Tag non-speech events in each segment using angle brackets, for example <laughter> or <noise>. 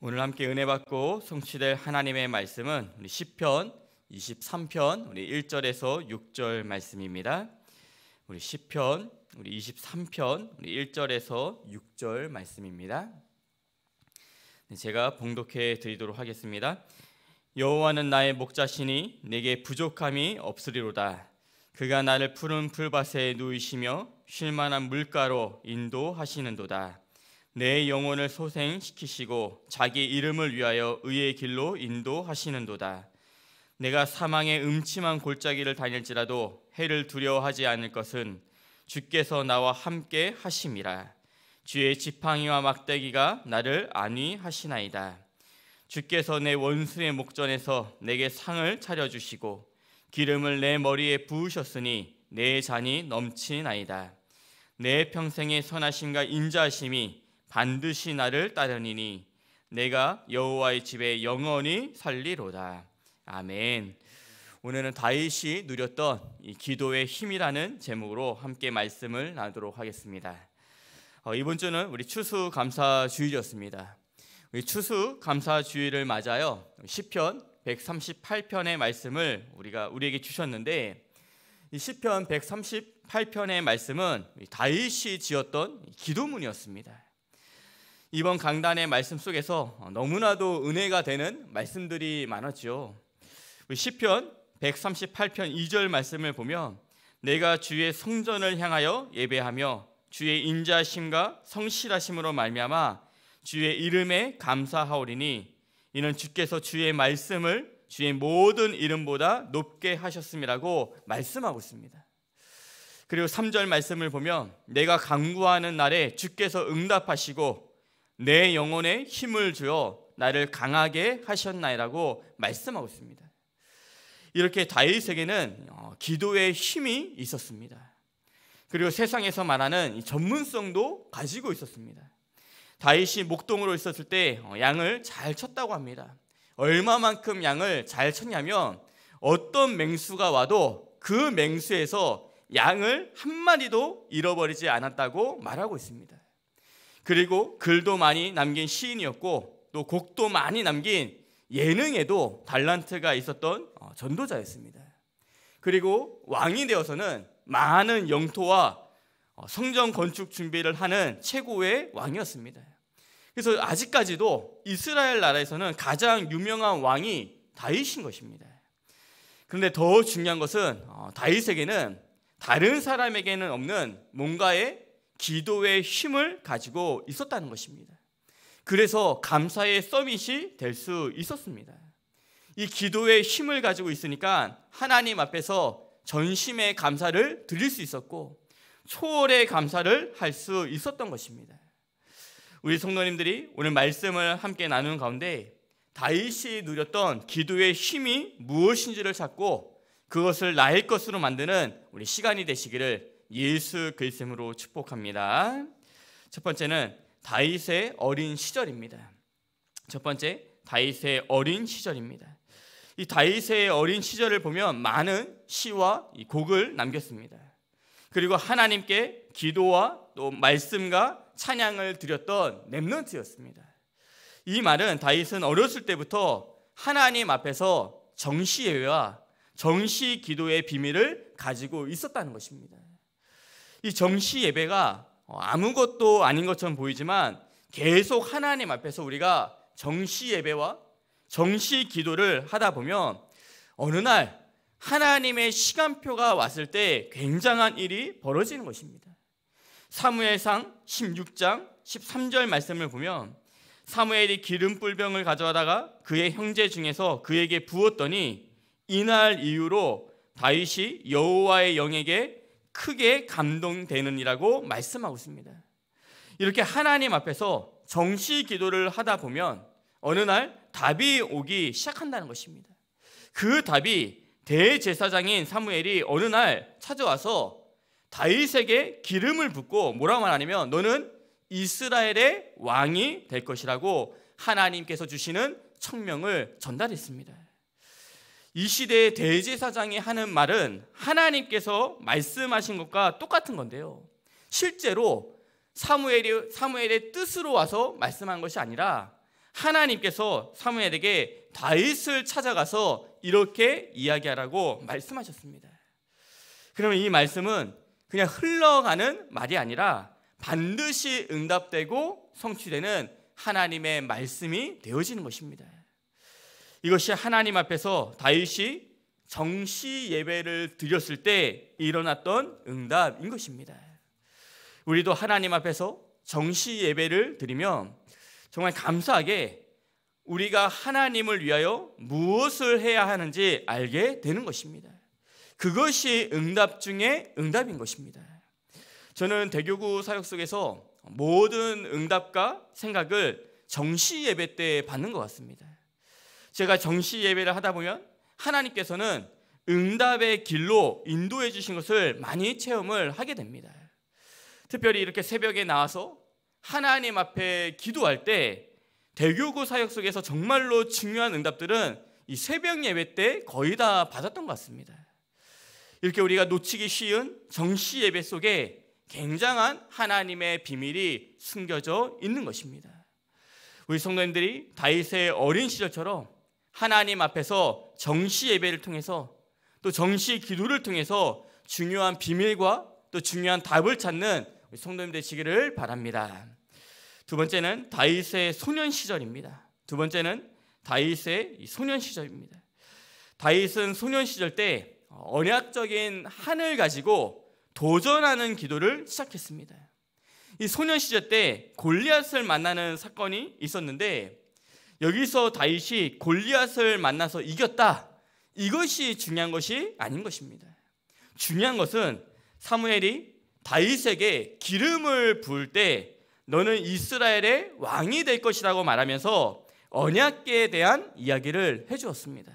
오늘 함께 은혜 받고 성취될 하나님의 말씀은 우리 시편 23편 우리 1절에서 6절 말씀입니다. 우리 시편 우리 23편 우리 1절에서 6절 말씀입니다. 네, 제가 봉독해 드리도록 하겠습니다. 여호와는 나의 목자시니 내게 부족함이 없으리로다. 그가 나를 푸른 풀밭에 누이시며 쉴만한 물가로 인도하시는도다. 내 영혼을 소생시키시고 자기 이름을 위하여 의의 길로 인도하시는도다. 내가 사망의 음침한 골짜기를 다닐지라도 해를 두려워하지 않을 것은 주께서 나와 함께 하심이라. 주의 지팡이와 막대기가 나를 안위하시나이다. 주께서 내 원수의 목전에서 내게 상을 차려 주시고 기름을 내 머리에 부으셨으니 내 잔이 넘치나이다. 내 평생의 선하심과 인자하심이 반드시 나를 따르니니 내가 여호와의 집에 영원히 살리로다. 아멘. 오늘은 다윗이 누렸던 이 기도의 힘이라는 제목으로 함께 말씀을 나누도록 하겠습니다. 어, 이번 주는 우리 추수 감사 주일이었습니다. 우리 추수 감사 주일을 맞아요. 시편 138편의 말씀을 우리가 우리에게 주셨는데 이 시편 138편의 말씀은 다윗이 지었던 기도문이었습니다. 이번 강단의 말씀 속에서 너무나도 은혜가 되는 말씀들이 많았죠. 시편 138편 2절 말씀을 보면 내가 주의 성전을 향하여 예배하며 주의 인자심과 성실하심으로 말미암아 주의 이름에 감사하오리니 이는 주께서 주의 말씀을 주의 모든 이름보다 높게 하셨음이라고 말씀하고 있습니다. 그리고 3절 말씀을 보면 내가 강구하는 날에 주께서 응답하시고 내 영혼에 힘을 주어 나를 강하게 하셨나이라고 말씀하고 있습니다. 이렇게 다윗에게는 어, 기도의 힘이 있었습니다. 그리고 세상에서 말하는 전문성도 가지고 있었습니다. 다윗이 목동으로 있었을 때 어, 양을 잘 쳤다고 합니다. 얼마만큼 양을 잘 쳤냐면 어떤 맹수가 와도 그 맹수에서 양을 한 마리도 잃어버리지 않았다고 말하고 있습니다. 그리고 글도 많이 남긴 시인이었고 또 곡도 많이 남긴 예능에도 달란트가 있었던 어, 전도자였습니다. 그리고 왕이 되어서는 많은 영토와 어, 성전 건축 준비를 하는 최고의 왕이었습니다. 그래서 아직까지도 이스라엘 나라에서는 가장 유명한 왕이 다윗인 것입니다. 그런데 더 중요한 것은 어, 다윗에게는 다른 사람에게는 없는 뭔가의 기도의 힘을 가지고 있었다는 것입니다. 그래서 감사의 서밋이 될 수 있었습니다. 이 기도의 힘을 가지고 있으니까 하나님 앞에서 전심의 감사를 드릴 수 있었고 초월의 감사를 할 수 있었던 것입니다. 우리 성도님들이 오늘 말씀을 함께 나누는 가운데 다윗이 누렸던 기도의 힘이 무엇인지를 찾고 그것을 나의 것으로 만드는 우리 시간이 되시기를 예수 그리스도로 축복합니다. 첫 번째는 다윗의 어린 시절입니다. 첫 번째 다윗의 어린 시절입니다. 이 다윗의 어린 시절을 보면 많은 시와 곡을 남겼습니다. 그리고 하나님께 기도와 또 말씀과 찬양을 드렸던 렘넌트였습니다. 이 말은 다윗은 어렸을 때부터 하나님 앞에서 정시 예배와 정시 기도의 비밀을 가지고 있었다는 것입니다. 이 정시 예배가 어, 아무것도 아닌 것처럼 보이지만 계속 하나님 앞에서 우리가 정시 예배와 정시 기도를 하다 보면 어느 날 하나님의 시간표가 왔을 때 굉장한 일이 벌어지는 것입니다. 사무엘상 16장 13절 말씀을 보면 사무엘이 기름불병을 가져다가 그의 형제 중에서 그에게 부었더니 이날 이후로 다윗이 여호와의 영에게 크게 감동되는이라고 말씀하고 있습니다. 이렇게 하나님 앞에서 정시 기도를 하다 보면 어느 날 답이 오기 시작한다는 것입니다. 그 답이 대제사장인 사무엘이 어느 날 찾아와서 다윗에게 기름을 붓고 뭐라고 말하냐면 너는 이스라엘의 왕이 될 것이라고 하나님께서 주시는 청명을 전달했습니다. 이 시대의 대제사장이 하는 말은 하나님께서 말씀하신 것과 똑같은 건데요. 실제로 사무엘이, 사무엘의 뜻으로 와서 말씀한 것이 아니라 하나님께서 사무엘에게 다윗을 찾아가서 이렇게 이야기하라고 말씀하셨습니다. 그러면 이 말씀은 그냥 흘러가는 말이 아니라 반드시 응답되고 성취되는 하나님의 말씀이 되어지는 것입니다. 이것이 하나님 앞에서 다윗이 정시 예배를 드렸을 때 일어났던 응답인 것입니다. 우리도 하나님 앞에서 정시 예배를 드리면 정말 감사하게 우리가 하나님을 위하여 무엇을 해야 하는지 알게 되는 것입니다. 그것이 응답 중에 응답인 것입니다. 저는 대교구 사역 속에서 모든 응답과 생각을 정시 예배 때 받는 것 같습니다. 제가 정시 예배를 하다 보면 하나님께서는 응답의 길로 인도해 주신 것을 많이 체험을 하게 됩니다. 특별히 이렇게 새벽에 나와서 하나님 앞에 기도할 때 대교구 사역 속에서 정말로 중요한 응답들은 이 새벽 예배 때 거의 다 받았던 것 같습니다. 이렇게 우리가 놓치기 쉬운 정시 예배 속에 굉장한 하나님의 비밀이 숨겨져 있는 것입니다. 우리 성도님들이 다윗의 어린 시절처럼 하나님 앞에서 정시 예배를 통해서 또 정시 기도를 통해서 중요한 비밀과 또 중요한 답을 찾는 성도님 되시기를 바랍니다. 두 번째는 다윗의 소년 시절입니다. 두 번째는 다윗의 소년 시절입니다. 다윗은 소년 시절 때 언약적인 한을 가지고 도전하는 기도를 시작했습니다. 이 소년 시절 때 골리앗을 만나는 사건이 있었는데 여기서 다윗이 골리앗을 만나서 이겼다. 이것이 중요한 것이 아닌 것입니다. 중요한 것은 사무엘이 다윗에게 기름을 부을 때 너는 이스라엘의 왕이 될 것이라고 말하면서 언약계에 대한 이야기를 해 주었습니다.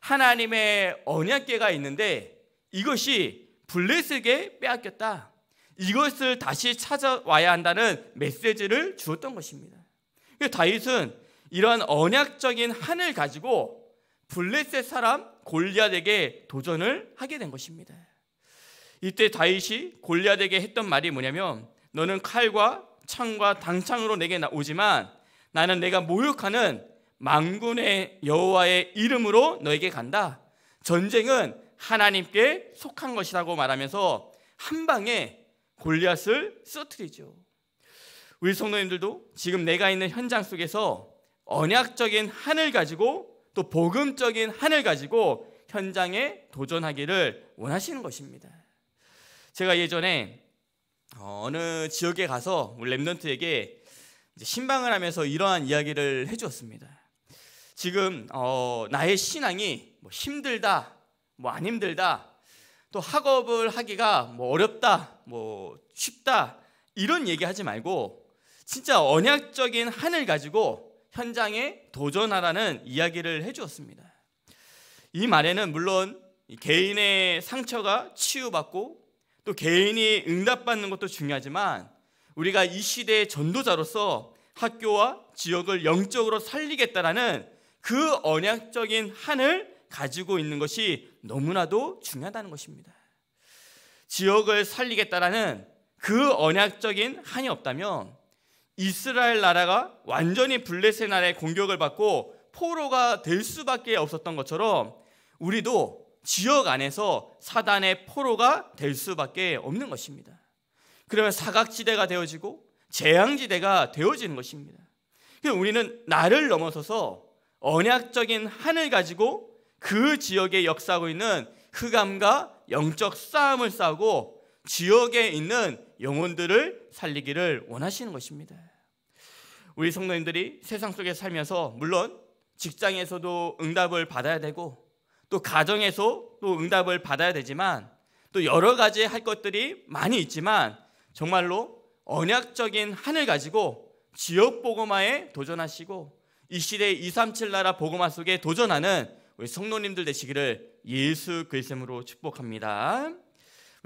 하나님의 언약계가 있는데 이것이 블레셋에게 빼앗겼다. 이것을 다시 찾아와야 한다는 메시지를 주었던 것입니다. 다윗은 이런 언약적인 한을 가지고 블레셋 사람 골리앗에게 도전을 하게 된 것입니다. 이때 다윗이 골리앗에게 했던 말이 뭐냐면 너는 칼과 창과 당창으로 내게 오지만 나는 내가 모욕하는 망군의 여호와의 이름으로 너에게 간다. 전쟁은 하나님께 속한 것이라고 말하면서 한 방에 골리앗을 쓰러뜨리죠. 우리 성도님들도 지금 내가 있는 현장 속에서 언약적인 한을 가지고 또 복음적인 한을 가지고 현장에 도전하기를 원하시는 것입니다. 제가 예전에 어느 지역에 가서 우리 랩넌트에게 신방을 하면서 이러한 이야기를 해주었습니다. 지금 어, 나의 신앙이 뭐 힘들다, 뭐 안 힘들다, 또 학업을 하기가 뭐 어렵다, 뭐 쉽다 이런 얘기하지 말고 진짜 언약적인 한을 가지고 현장에 도전하라는 이야기를 해주었습니다. 이 말에는 물론 개인의 상처가 치유받고 또 개인이 응답받는 것도 중요하지만 우리가 이 시대의 전도자로서 학교와 지역을 영적으로 살리겠다라는 그 언약적인 한을 가지고 있는 것이 너무나도 중요하다는 것입니다. 지역을 살리겠다라는 그 언약적인 한이 없다면 이스라엘 나라가 완전히 블레셋 나라의 공격을 받고 포로가 될 수밖에 없었던 것처럼 우리도 지역 안에서 사단의 포로가 될 수밖에 없는 것입니다. 그러면 사각지대가 되어지고 재앙지대가 되어지는 것입니다. 그래서 우리는 나를 넘어서서 언약적인 한을 가지고 그 지역에 역사하고 있는 흑암과 영적 싸움을 싸고 지역에 있는 영혼들을 살리기를 원하시는 것입니다. 우리 성도님들이 세상 속에 살면서 물론 직장에서도 응답을 받아야 되고 또 가정에서 또 응답을 받아야 되지만 또 여러 가지 할 것들이 많이 있지만 정말로 언약적인 한을 가지고 지역 보고마에 도전하시고 이 시대 237 나라 보고마 속에 도전하는 우리 성도님들 되시기를 예수 그리스도로 축복합니다.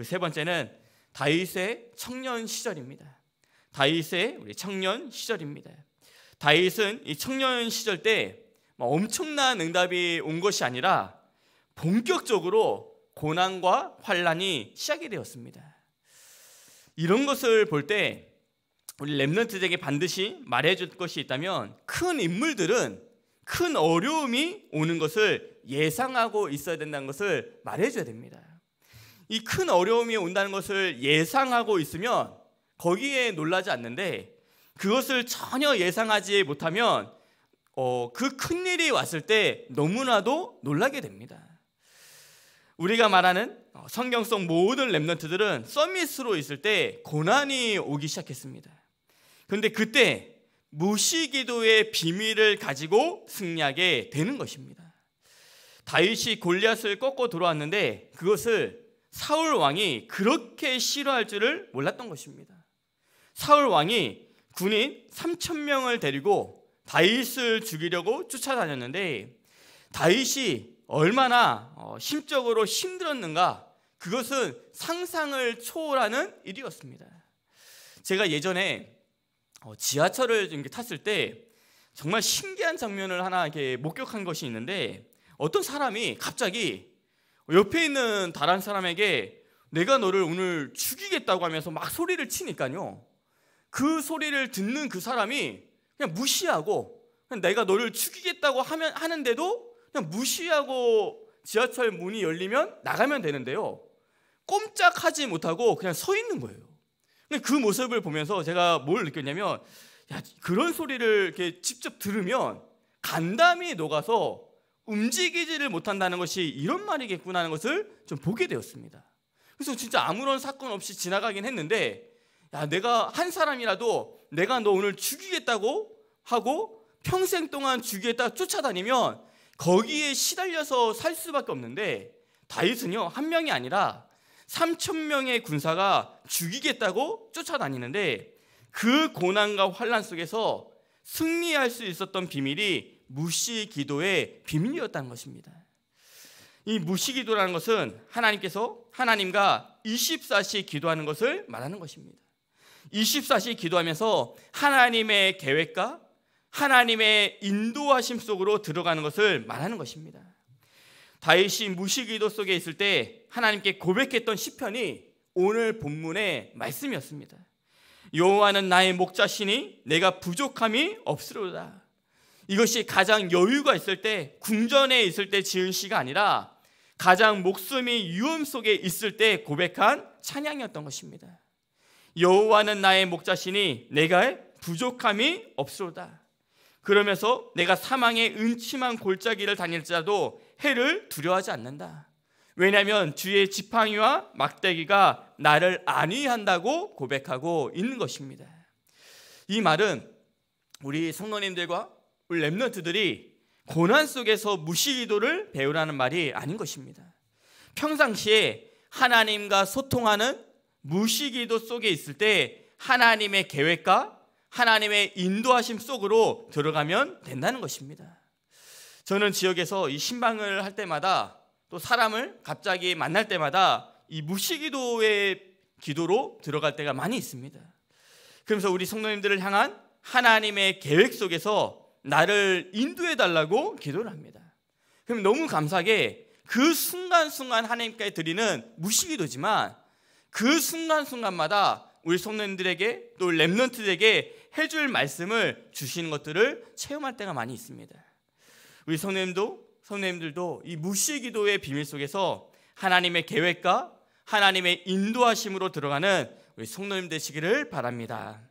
세 번째는 다윗의 청년 시절입니다. 다윗의 우리 청년 시절입니다. 다윗은 이 청년 시절 때 엄청난 응답이 온 것이 아니라 본격적으로 고난과 환란이 시작이 되었습니다. 이런 것을 볼 때 우리 렘넌트에게 반드시 말해줄 것이 있다면 큰 인물들은 큰 어려움이 오는 것을 예상하고 있어야 된다는 것을 말해줘야 됩니다. 이 큰 어려움이 온다는 것을 예상하고 있으면 거기에 놀라지 않는데 그것을 전혀 예상하지 못하면 어, 그큰 일이 왔을 때 너무나도 놀라게 됩니다. 우리가 말하는 어, 성경 속 모든 랩런트들은 서밋으로 있을 때 고난이 오기 시작했습니다. 그런데 그때 무시기도의 비밀을 가지고 승리하게 되는 것입니다. 다윗이 골리앗을 꺾고 들어왔는데 그것을 사울 왕이 그렇게 싫어할 줄을 몰랐던 것입니다. 사울 왕이 군인 3천 명을 데리고 다윗을 죽이려고 쫓아다녔는데 다윗이 얼마나 어, 심적으로 힘들었는가 그것은 상상을 초월하는 일이었습니다. 제가 예전에 어, 지하철을 탔을 때 정말 신기한 장면을 하나 이렇게 목격한 것이 있는데 어떤 사람이 갑자기 옆에 있는 다른 사람에게 내가 너를 오늘 죽이겠다고 하면서 막 소리를 치니까요. 그 소리를 듣는 그 사람이 그냥 무시하고 그냥 내가 너를 죽이겠다고 하면 하는데도 그냥 무시하고 지하철 문이 열리면 나가면 되는데요. 꼼짝하지 못하고 그냥 서 있는 거예요. 그 모습을 보면서 제가 뭘 느꼈냐면 야, 그런 소리를 이렇게 직접 들으면 간담이 녹아서 움직이지를 못한다는 것이 이런 말이겠구나 하는 것을 좀 보게 되었습니다. 그래서 진짜 아무런 사건 없이 지나가긴 했는데 야, 내가 한 사람이라도 내가 너 오늘 죽이겠다고 하고 평생 동안 죽이겠다 쫓아다니면 거기에 시달려서 살 수밖에 없는데 다윗은요 한 명이 아니라 3천 명의 군사가 죽이겠다고 쫓아다니는데 그 고난과 환란 속에서 승리할 수 있었던 비밀이 무시 기도의 비밀이었다는 것입니다. 이 무시 기도라는 것은 하나님께서 하나님과 24시 기도하는 것을 말하는 것입니다. 24시 기도하면서 하나님의 계획과 하나님의 인도하심 속으로 들어가는 것을 말하는 것입니다. 다윗이 무시기도 속에 있을 때 하나님께 고백했던 시편이 오늘 본문의 말씀이었습니다. 여호와는 나의 목자시니 내가 부족함이 없으로다. 이것이 가장 여유가 있을 때 궁전에 있을 때 지은 시가 아니라 가장 목숨이 위험 속에 있을 때 고백한 찬양이었던 것입니다. 여호와는 나의 목자시니 내가 부족함이 없소다. 그러면서 내가 사망의 음침한 골짜기를 다닐지라도 해를 두려워하지 않는다. 왜냐하면 주의 지팡이와 막대기가 나를 안위한다고 고백하고 있는 것입니다. 이 말은 우리 성도님들과 우리 렘넌트들이 고난 속에서 무시기도를 배우라는 말이 아닌 것입니다. 평상시에 하나님과 소통하는 무시기도 속에 있을 때 하나님의 계획과 하나님의 인도하심 속으로 들어가면 된다는 것입니다. 저는 지역에서 이 신방을 할 때마다 또 사람을 갑자기 만날 때마다 이 무시기도의 기도로 들어갈 때가 많이 있습니다. 그러면서 우리 성도님들을 향한 하나님의 계획 속에서 나를 인도해 달라고 기도를 합니다. 그럼 너무 감사하게 그 순간순간 하나님께 드리는 무시기도지만 그 순간순간마다 우리 성도님들에게 또 랩런트들에게 해줄 말씀을 주시는 것들을 체험할 때가 많이 있습니다. 우리 성도님도 성도님들도 이 무시 기도의 비밀 속에서 하나님의 계획과 하나님의 인도하심으로 들어가는 우리 성도님 되시기를 바랍니다.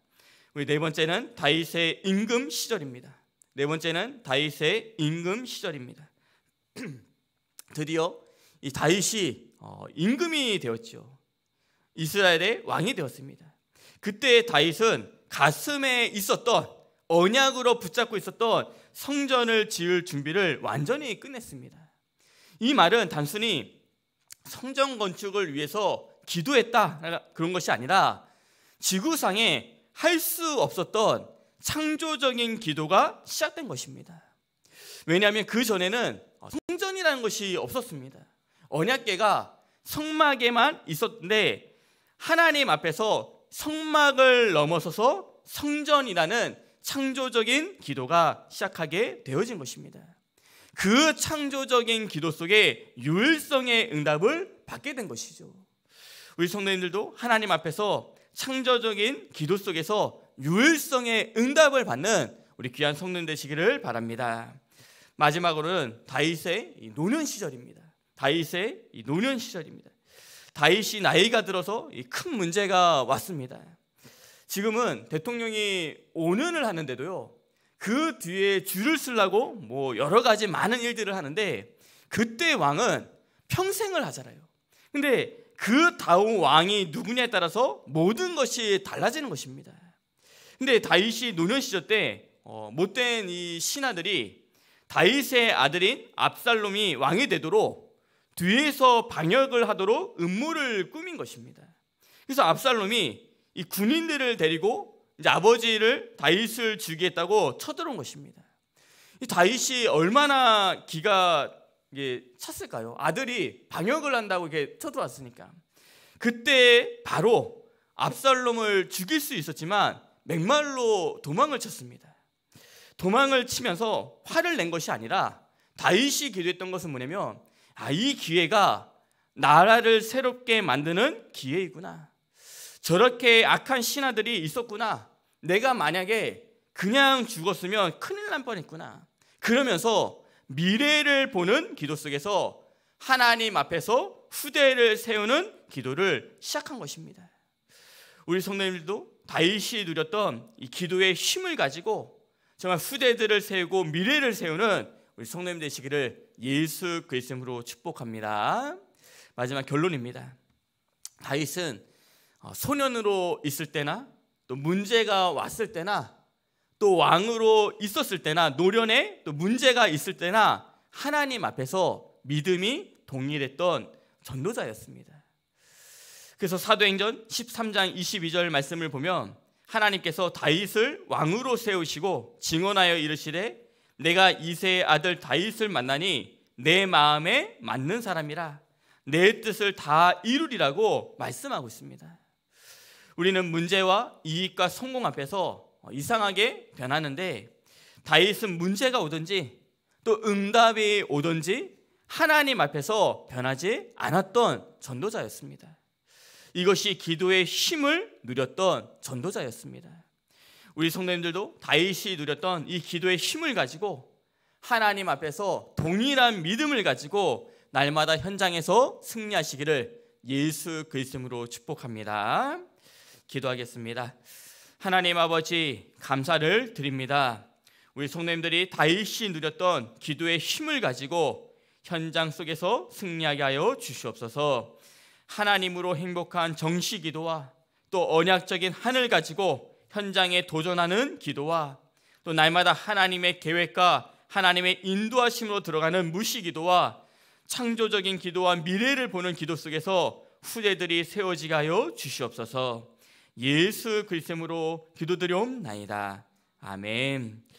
우리 네 번째는 다윗의 임금 시절입니다. 네 번째는 다윗의 임금 시절입니다. <clears throat> 드디어 이 다윗이 어, 임금이 되었죠. 이스라엘의 왕이 되었습니다. 그때 다윗은 가슴에 있었던 언약으로 붙잡고 있었던 성전을 지을 준비를 완전히 끝냈습니다. 이 말은 단순히 성전 건축을 위해서 기도했다 그런 것이 아니라 지구상에 할 수 없었던 창조적인 기도가 시작된 것입니다. 왜냐하면 그 전에는 성전이라는 것이 없었습니다. 언약계가 성막에만 있었는데 하나님 앞에서 성막을 넘어서서 성전이라는 창조적인 기도가 시작하게 되어진 것입니다. 그 창조적인 기도 속에 유일성의 응답을 받게 된 것이죠. 우리 성도님들도 하나님 앞에서 창조적인 기도 속에서 유일성의 응답을 받는 우리 귀한 성도님 되시기를 바랍니다. 마지막으로는 다윗의 노년 시절입니다. 다윗의 노년 시절입니다. 다윗이 나이가 들어서 큰 문제가 왔습니다. 지금은 대통령이 5년을 하는데도요. 그 뒤에 줄을 쓰려고 뭐 여러 가지 많은 일들을 하는데 그때 왕은 평생을 하잖아요. 근데 그 다음 왕이 누구냐에 따라서 모든 것이 달라지는 것입니다. 근데 다윗이 노년 시절 때 어, 못된 이 신하들이 다윗의 아들인 압살롬이 왕이 되도록 뒤에서 방역을 하도록 음모를 꾸민 것입니다. 그래서 압살롬이 이 군인들을 데리고 이제 아버지를 다윗을 죽이겠다고 쳐들어온 것입니다. 이 다윗이 얼마나 기가 이게 찼을까요? 아들이 방역을 한다고 이게 쳐들어왔으니까 그때 바로 압살롬을 죽일 수 있었지만 맥말로 도망을 쳤습니다. 도망을 치면서 화를 낸 것이 아니라 다윗이 기도했던 것은 뭐냐면 아, 이 기회가 나라를 새롭게 만드는 기회이구나. 저렇게 악한 신하들이 있었구나. 내가 만약에 그냥 죽었으면 큰일 날 뻔했구나. 그러면서 미래를 보는 기도 속에서 하나님 앞에서 후대를 세우는 기도를 시작한 것입니다. 우리 성도님들도 다윗이 누렸던 이 기도의 힘을 가지고 정말 후대들을 세우고 미래를 세우는 우리 성도님 되시기를 예수 그리스도로 축복합니다. 마지막 결론입니다. 다윗은 어, 소년으로 있을 때나 또 문제가 왔을 때나 또 왕으로 있었을 때나 노련에 또 문제가 있을 때나 하나님 앞에서 믿음이 동일했던 전도자였습니다. 그래서 사도행전 13장 22절 말씀을 보면 하나님께서 다윗을 왕으로 세우시고 증언하여 이르시되 내가 이세의 아들 다윗을 만나니 내 마음에 맞는 사람이라 내 뜻을 다 이루리라고 말씀하고 있습니다. 우리는 문제와 이익과 성공 앞에서 이상하게 변하는데 다윗은 문제가 오든지 또 응답이 오든지 하나님 앞에서 변하지 않았던 전도자였습니다. 이것이 기도의 힘을 누렸던 전도자였습니다. 우리 성도님들도 다윗이 누렸던 이 기도의 힘을 가지고 하나님 앞에서 동일한 믿음을 가지고 날마다 현장에서 승리하시기를 예수 그리스도로 축복합니다. 기도하겠습니다. 하나님 아버지 감사를 드립니다. 우리 성도님들이 다윗이 누렸던 기도의 힘을 가지고 현장 속에서 승리하게 하여 주시옵소서. 하나님으로 행복한 정시 기도와 또 언약적인 한을 가지고 현장에 도전하는 기도와 또 날마다 하나님의 계획과 하나님의 인도하심으로 들어가는 무시 기도와 창조적인 기도와 미래를 보는 기도 속에서 후대들이 세워지게 하여 주시옵소서. 예수 그리스도로 기도드려옵나이다. 아멘.